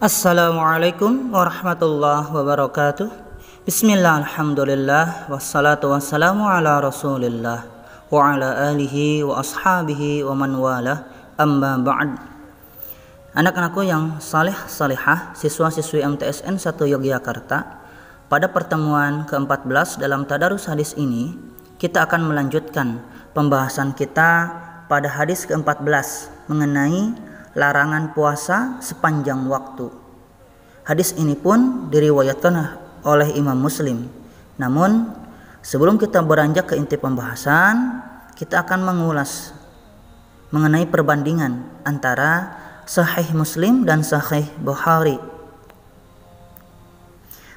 Assalamualaikum warahmatullahi wabarakatuh Bismillah alhamdulillah Wassalatu wassalamu ala rasulillah Wa ala alihi wa ashabihi wa man wala Amma ba'd Anak-anakku yang saleh salihah Siswa-siswi MTSN 1 Yogyakarta pada pertemuan ke-14 dalam Tadarus Hadis ini, kita akan melanjutkan pembahasan kita pada hadis ke-14 mengenai larangan puasa sepanjang waktu. Hadis ini pun diriwayatkan oleh Imam Muslim. Namun, sebelum kita beranjak ke inti pembahasan, kita akan mengulas mengenai perbandingan antara Sahih Muslim dan Sahih Bukhari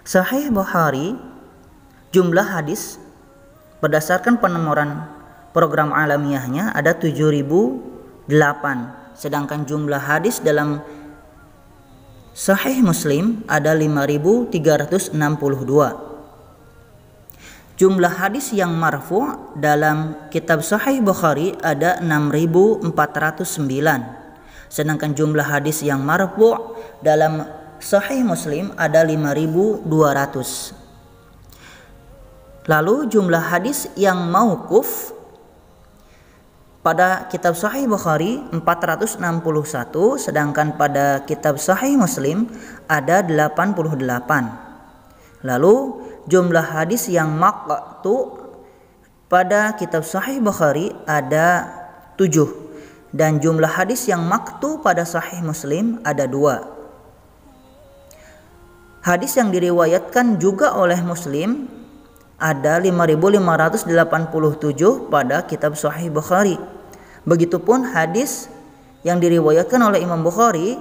Sahih Bukhari jumlah hadis berdasarkan penemuran program alamiahnya ada 7008 sedangkan jumlah hadis dalam Sahih Muslim ada 5362 Jumlah hadis yang marfu dalam kitab Sahih Bukhari ada 6409 sedangkan jumlah hadis yang marfu dalam Sahih Muslim ada 5200. Lalu jumlah hadis yang mauquf pada kitab Sahih Bukhari 461 sedangkan pada kitab Sahih Muslim ada 88. Lalu jumlah hadis yang maqtu pada kitab Sahih Bukhari ada 7 dan jumlah hadis yang maktu pada Sahih Muslim ada dua Hadis yang diriwayatkan juga oleh Muslim ada 5587 pada kitab Sahih Bukhari. Begitupun hadis yang diriwayatkan oleh Imam Bukhari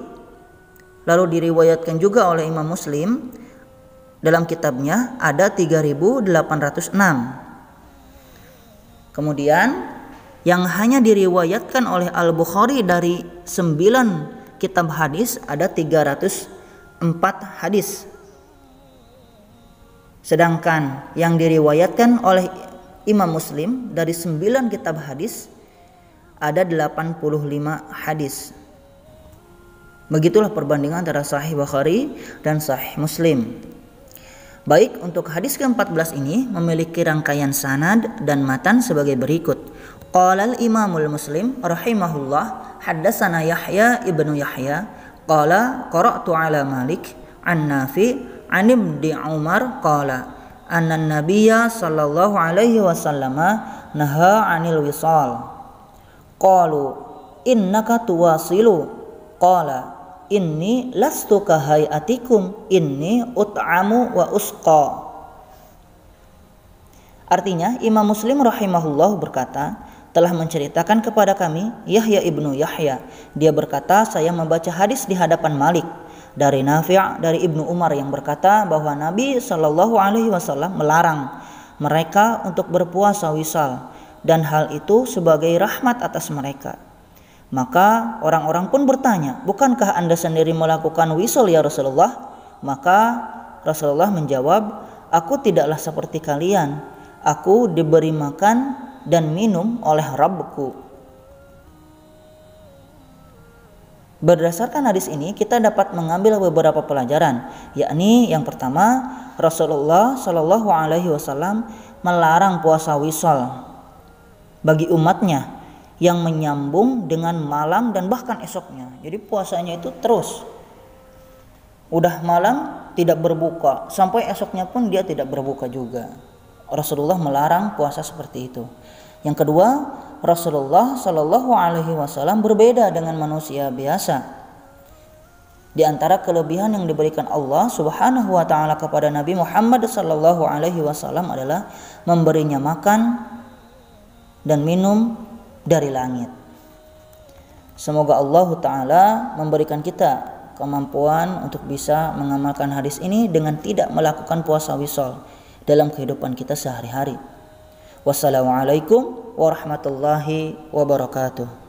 lalu diriwayatkan juga oleh Imam Muslim dalam kitabnya ada 3806. Kemudian yang hanya diriwayatkan oleh Al-Bukhari dari 9 kitab hadis ada 304 hadis Sedangkan yang diriwayatkan oleh Imam Muslim dari 9 kitab hadis ada 85 hadis. Begitulah perbandingan antara Sahih Bukhari dan Sahih Muslim. Baik, untuk hadis ke-14 ini memiliki rangkaian sanad dan matan sebagai berikut. Qala imamul Muslim rahimahullah haddatsana Yahya ibnu Yahya qala qara'tu ala Malik an Nafi' Anim di Umar qala anna nabiyya sallallahu alaihi wasallama naha anil wisal. Qalu innaka tuwasilu. Qala inni lastu kahayatikum inni ut'amu wa usqa. Artinya Imam Muslim rahimahullah berkata, telah menceritakan kepada kami Yahya ibnu Yahya. Dia berkata, saya membaca hadis di hadapan Malik dari Nafi' dari Ibnu Umar yang berkata bahwa Nabi Shallallahu alaihi wasallam melarang mereka untuk berpuasa wisal dan hal itu sebagai rahmat atas mereka. Maka orang-orang pun bertanya, "Bukankah Anda sendiri melakukan wisal ya Rasulullah?" Maka Rasulullah menjawab, "Aku tidaklah seperti kalian. Aku diberi makan dan minum oleh Rabbku." Berdasarkan hadis ini kita dapat mengambil beberapa pelajaran, yakni yang pertama Rasulullah Shallallahu Alaihi Wasallam melarang puasa wisol bagi umatnya yang menyambung dengan malam dan bahkan esoknya. Jadi puasanya itu terus. Udah malam tidak berbuka sampai esoknya pun dia tidak berbuka juga. Rasulullah melarang puasa seperti itu. Yang kedua, Rasulullah Shallallahu Alaihi Wasallam berbeda dengan manusia biasa. Di antara kelebihan yang diberikan Allah Subhanahu wa taala kepada Nabi Muhammad Shallallahu alaihi wasallam adalah memberinya makan dan minum dari langit. Semoga Allah taala memberikan kita kemampuan untuk bisa mengamalkan hadis ini dengan tidak melakukan puasa wisol dalam kehidupan kita sehari-hari. Wassalamualaikum warahmatullahi wabarakatuh